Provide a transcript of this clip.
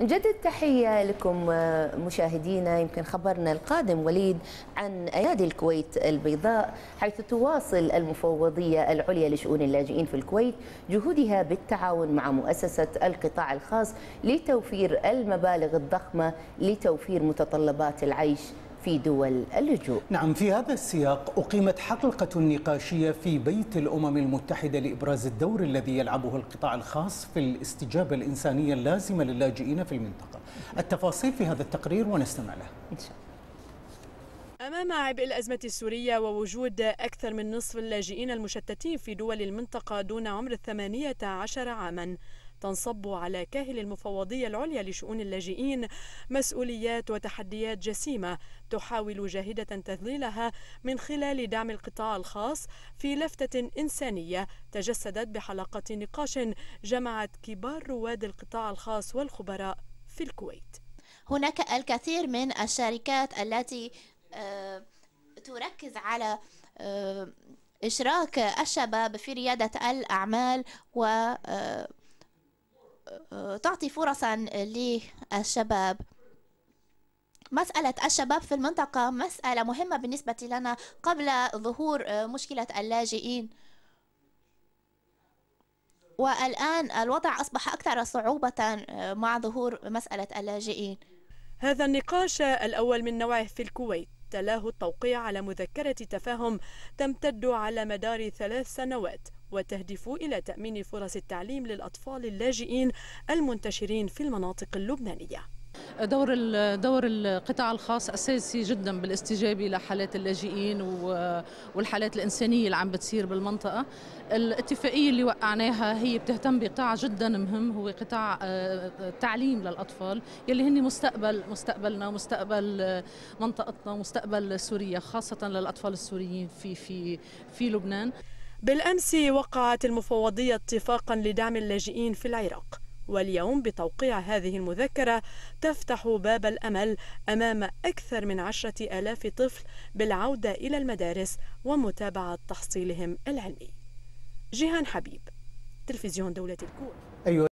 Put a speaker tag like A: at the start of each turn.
A: نجدد تحية لكم آه، مشاهدينا يمكن خبرنا القادم وليد عن أيادي الكويت البيضاء حيث تواصل المفوضية العليا لشؤون اللاجئين في الكويت جهودها بالتعاون مع مؤسسة القطاع الخاص لتوفير المبالغ الضخمة لتوفير متطلبات العيش
B: في دول اللجوء نعم في هذا السياق أقيمت حلقة نقاشية في بيت الأمم المتحدة لإبراز الدور الذي يلعبه القطاع الخاص في الاستجابة الإنسانية اللازمة للاجئين في المنطقة التفاصيل في هذا التقرير ونستمع له إن شاء
C: الله أمام عبء الأزمة السورية ووجود أكثر من نصف اللاجئين المشتتين في دول المنطقة دون عمر الثمانية عشر عاماً تنصب على كاهل المفوضية العليا لشؤون اللاجئين مسؤوليات وتحديات جسيمة تحاول جاهدة تذليلها من خلال دعم القطاع الخاص في لفتة إنسانية تجسدت بحلقة نقاش جمعت كبار رواد القطاع الخاص والخبراء في الكويت
D: هناك الكثير من الشركات التي آه، تركز على آه، إشراك الشباب في ريادة الأعمال و آه، تعطي فرصا للشباب مسألة الشباب في المنطقة مسألة مهمة بالنسبة لنا قبل ظهور آه، مشكلة اللاجئين والآن الوضع أصبح أكثر صعوبة
C: آه، مع ظهور مسألة اللاجئين هذا النقاش الأول من نوعه في الكويت تلاه التوقيع على مذكرة تفاهم تمتد على مدار ثلاث سنوات وتهدف إلى تأمين فرص التعليم للأطفال اللاجئين المنتشرين
E: في المناطق اللبنانية دور دور القطاع الخاص اساسي جدا بالاستجابه لحالات اللاجئين والحالات الانسانيه اللي عم بتصير بالمنطقه الاتفاقيه اللي وقعناها هي بتهتم بقطاع جدا مهم هو قطاع آه، التعليم للاطفال يلي هن مستقبل مستقبلنا ومستقبل آه، منطقتنا ومستقبل سوريا خاصه للاطفال السوريين في في في لبنان
C: بالأمس وقعت المفوضية اتفاقا لدعم اللاجئين في العراق واليوم بتوقيع هذه المذكرة تفتح باب الأمل أمام أكثر من عشرة آلاف طفل بالعودة إلى المدارس ومتابعة تحصيلهم العلمي جيهان حبيب تلفزيون دولة الكويت
B: أيوة.